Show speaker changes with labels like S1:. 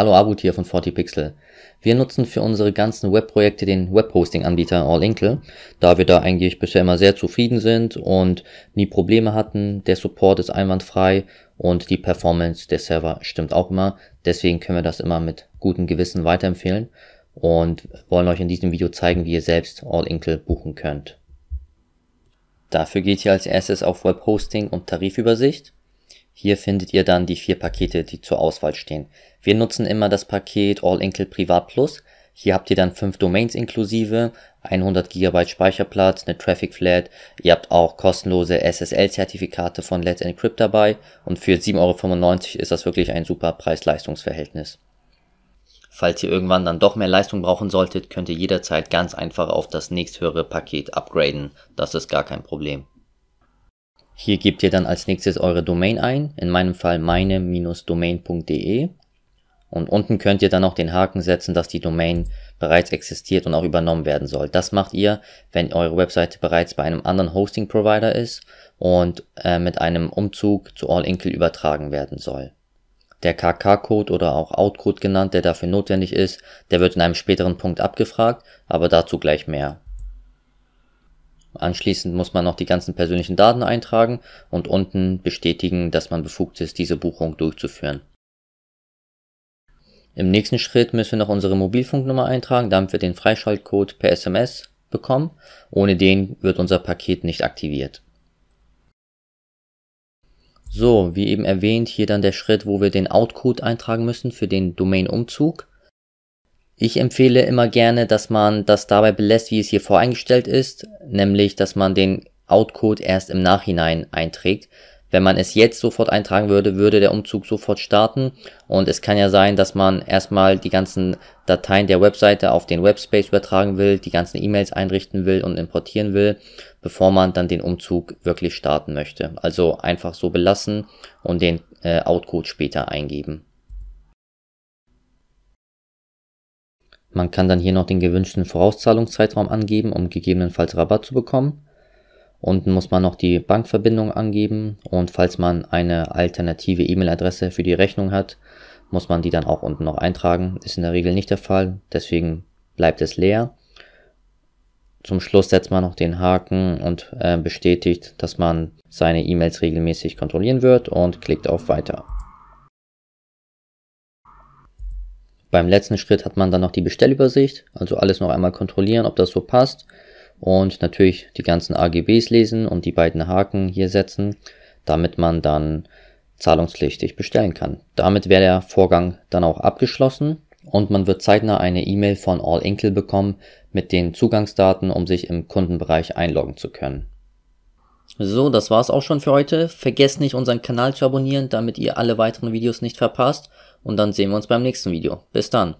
S1: Hallo Abut hier von 40 Pixel. Wir nutzen für unsere ganzen Webprojekte den Webhosting-Anbieter Allinkle, da wir da eigentlich bisher immer sehr zufrieden sind und nie Probleme hatten. Der Support ist einwandfrei und die Performance der Server stimmt auch immer. Deswegen können wir das immer mit gutem Gewissen weiterempfehlen und wollen euch in diesem Video zeigen, wie ihr selbst Allinkle buchen könnt. Dafür geht ihr als erstes auf Webhosting und Tarifübersicht hier findet ihr dann die vier Pakete, die zur Auswahl stehen. Wir nutzen immer das Paket All Inkl Privat Plus. Hier habt ihr dann fünf Domains inklusive, 100 GB Speicherplatz, eine Traffic Flat. Ihr habt auch kostenlose SSL-Zertifikate von Let's Encrypt dabei und für 7,95 Euro ist das wirklich ein super Preis-Leistungs-Verhältnis. Falls ihr irgendwann dann doch mehr Leistung brauchen solltet, könnt ihr jederzeit ganz einfach auf das nächsthöhere Paket upgraden. Das ist gar kein Problem. Hier gebt ihr dann als nächstes eure Domain ein, in meinem Fall meine-domain.de und unten könnt ihr dann noch den Haken setzen, dass die Domain bereits existiert und auch übernommen werden soll. Das macht ihr, wenn eure Webseite bereits bei einem anderen Hosting-Provider ist und äh, mit einem Umzug zu All-Inkle übertragen werden soll. Der KK-Code oder auch Outcode genannt, der dafür notwendig ist, der wird in einem späteren Punkt abgefragt, aber dazu gleich mehr. Anschließend muss man noch die ganzen persönlichen Daten eintragen und unten bestätigen, dass man befugt ist, diese Buchung durchzuführen. Im nächsten Schritt müssen wir noch unsere Mobilfunknummer eintragen, damit wir den Freischaltcode per SMS bekommen. Ohne den wird unser Paket nicht aktiviert. So, wie eben erwähnt, hier dann der Schritt, wo wir den Outcode eintragen müssen für den Domain-Umzug. Ich empfehle immer gerne, dass man das dabei belässt, wie es hier voreingestellt ist, nämlich dass man den Outcode erst im Nachhinein einträgt. Wenn man es jetzt sofort eintragen würde, würde der Umzug sofort starten und es kann ja sein, dass man erstmal die ganzen Dateien der Webseite auf den Webspace übertragen will, die ganzen E-Mails einrichten will und importieren will, bevor man dann den Umzug wirklich starten möchte. Also einfach so belassen und den äh, Outcode später eingeben. Man kann dann hier noch den gewünschten Vorauszahlungszeitraum angeben, um gegebenenfalls Rabatt zu bekommen. Unten muss man noch die Bankverbindung angeben und falls man eine alternative E-Mail-Adresse für die Rechnung hat, muss man die dann auch unten noch eintragen. Ist in der Regel nicht der Fall, deswegen bleibt es leer. Zum Schluss setzt man noch den Haken und äh, bestätigt, dass man seine E-Mails regelmäßig kontrollieren wird und klickt auf Weiter. Beim letzten Schritt hat man dann noch die Bestellübersicht, also alles noch einmal kontrollieren, ob das so passt. Und natürlich die ganzen AGBs lesen und die beiden Haken hier setzen, damit man dann zahlungspflichtig bestellen kann. Damit wäre der Vorgang dann auch abgeschlossen und man wird zeitnah eine E-Mail von All Inkle bekommen mit den Zugangsdaten, um sich im Kundenbereich einloggen zu können. So, das war's auch schon für heute. Vergesst nicht unseren Kanal zu abonnieren, damit ihr alle weiteren Videos nicht verpasst und dann sehen wir uns beim nächsten Video. Bis dann.